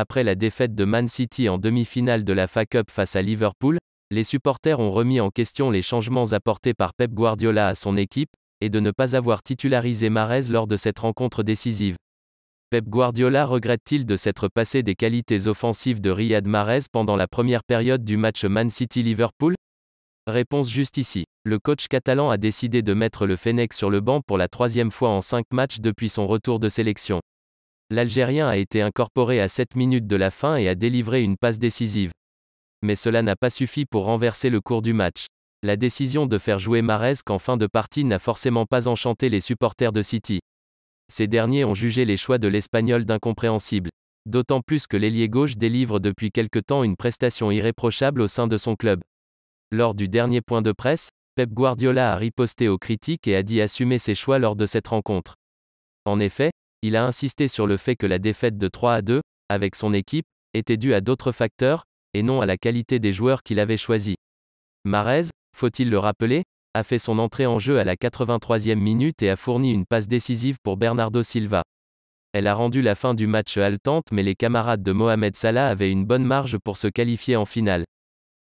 Après la défaite de Man City en demi-finale de la FA Cup face à Liverpool, les supporters ont remis en question les changements apportés par Pep Guardiola à son équipe, et de ne pas avoir titularisé Marez lors de cette rencontre décisive. Pep Guardiola regrette-t-il de s'être passé des qualités offensives de Riyad Marez pendant la première période du match Man City-Liverpool Réponse juste ici. Le coach catalan a décidé de mettre le Fenech sur le banc pour la troisième fois en cinq matchs depuis son retour de sélection. L'Algérien a été incorporé à 7 minutes de la fin et a délivré une passe décisive. Mais cela n'a pas suffi pour renverser le cours du match. La décision de faire jouer Marez en fin de partie n'a forcément pas enchanté les supporters de City. Ces derniers ont jugé les choix de l'Espagnol d'incompréhensibles. D'autant plus que l'ailier gauche délivre depuis quelque temps une prestation irréprochable au sein de son club. Lors du dernier point de presse, Pep Guardiola a riposté aux critiques et a dit assumer ses choix lors de cette rencontre. En effet, il a insisté sur le fait que la défaite de 3 à 2, avec son équipe, était due à d'autres facteurs, et non à la qualité des joueurs qu'il avait choisis. Marez, faut-il le rappeler, a fait son entrée en jeu à la 83e minute et a fourni une passe décisive pour Bernardo Silva. Elle a rendu la fin du match haletante mais les camarades de Mohamed Salah avaient une bonne marge pour se qualifier en finale.